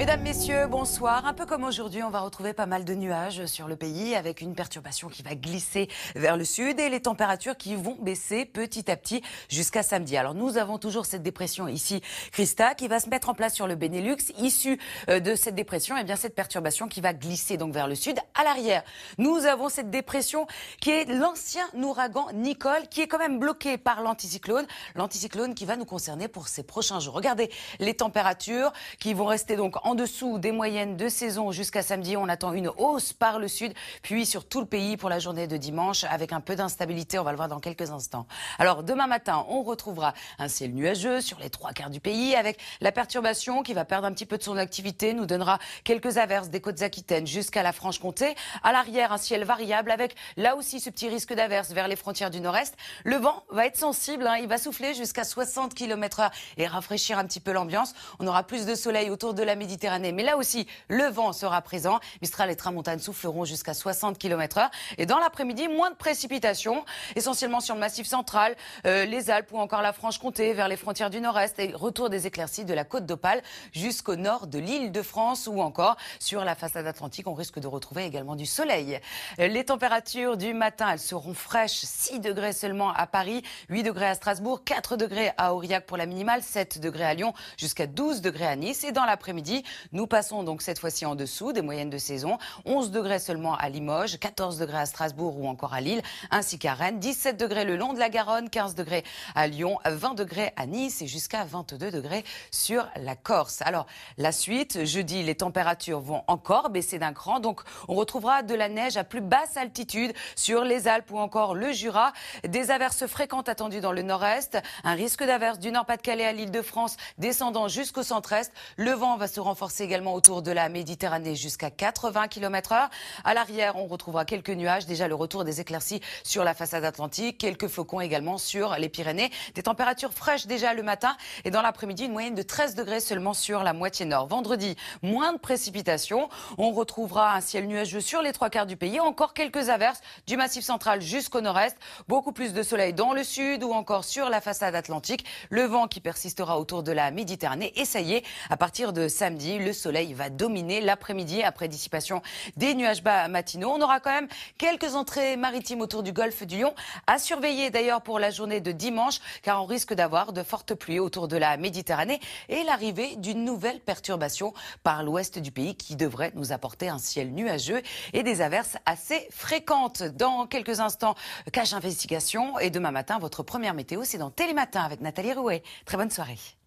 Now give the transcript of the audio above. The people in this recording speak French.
Mesdames, Messieurs, bonsoir. Un peu comme aujourd'hui, on va retrouver pas mal de nuages sur le pays avec une perturbation qui va glisser vers le sud et les températures qui vont baisser petit à petit jusqu'à samedi. Alors nous avons toujours cette dépression ici, Christa, qui va se mettre en place sur le Benelux. Issue euh, de cette dépression, et eh bien cette perturbation qui va glisser donc vers le sud. À l'arrière, nous avons cette dépression qui est l'ancien ouragan Nicole, qui est quand même bloqué par l'anticyclone. L'anticyclone qui va nous concerner pour ces prochains jours. Regardez les températures qui vont rester donc en en dessous des moyennes de saison jusqu'à samedi. On attend une hausse par le sud, puis sur tout le pays pour la journée de dimanche avec un peu d'instabilité. On va le voir dans quelques instants. Alors demain matin, on retrouvera un ciel nuageux sur les trois quarts du pays avec la perturbation qui va perdre un petit peu de son activité, nous donnera quelques averses des côtes aquitaines jusqu'à la Franche-Comté. À l'arrière, un ciel variable avec là aussi ce petit risque d'averse vers les frontières du nord-est. Le vent va être sensible, hein, il va souffler jusqu'à 60 km/h et rafraîchir un petit peu l'ambiance. On aura plus de soleil autour de la Méditerranée mais là aussi, le vent sera présent. Mistral et Tramontane souffleront jusqu'à 60 km/h. Et dans l'après-midi, moins de précipitations, essentiellement sur le massif central, euh, les Alpes ou encore la Franche-Comté, vers les frontières du nord-est et retour des éclaircies de la côte d'Opale jusqu'au nord de l'île de France ou encore sur la façade atlantique. On risque de retrouver également du soleil. Les températures du matin, elles seront fraîches. 6 degrés seulement à Paris, 8 degrés à Strasbourg, 4 degrés à Aurillac pour la minimale, 7 degrés à Lyon, jusqu'à 12 degrés à Nice. Et dans l'après-midi, nous passons donc cette fois-ci en dessous des moyennes de saison. 11 degrés seulement à Limoges, 14 degrés à Strasbourg ou encore à Lille, ainsi qu'à Rennes, 17 degrés le long de la Garonne, 15 degrés à Lyon, 20 degrés à Nice et jusqu'à 22 degrés sur la Corse. Alors, la suite, jeudi, les températures vont encore baisser d'un cran. Donc, on retrouvera de la neige à plus basse altitude sur les Alpes ou encore le Jura. Des averses fréquentes attendues dans le nord-est. Un risque d'averse du Nord-Pas-de-Calais à l'île de France descendant jusqu'au centre-est. Le vent va se renforcer Forcé également autour de la Méditerranée jusqu'à 80 km h À l'arrière, on retrouvera quelques nuages, déjà le retour des éclaircies sur la façade atlantique, quelques flocons également sur les Pyrénées. Des températures fraîches déjà le matin et dans l'après-midi, une moyenne de 13 degrés seulement sur la moitié nord. Vendredi, moins de précipitations. On retrouvera un ciel nuageux sur les trois quarts du pays. Encore quelques averses du massif central jusqu'au nord-est. Beaucoup plus de soleil dans le sud ou encore sur la façade atlantique. Le vent qui persistera autour de la Méditerranée. Et ça y est, à partir de samedi, le soleil va dominer l'après-midi après dissipation des nuages bas matinaux. On aura quand même quelques entrées maritimes autour du golfe du Lion. À surveiller d'ailleurs pour la journée de dimanche, car on risque d'avoir de fortes pluies autour de la Méditerranée et l'arrivée d'une nouvelle perturbation par l'ouest du pays qui devrait nous apporter un ciel nuageux et des averses assez fréquentes. Dans quelques instants, cache investigation. Et demain matin, votre première météo, c'est dans Télématin avec Nathalie Rouet. Très bonne soirée.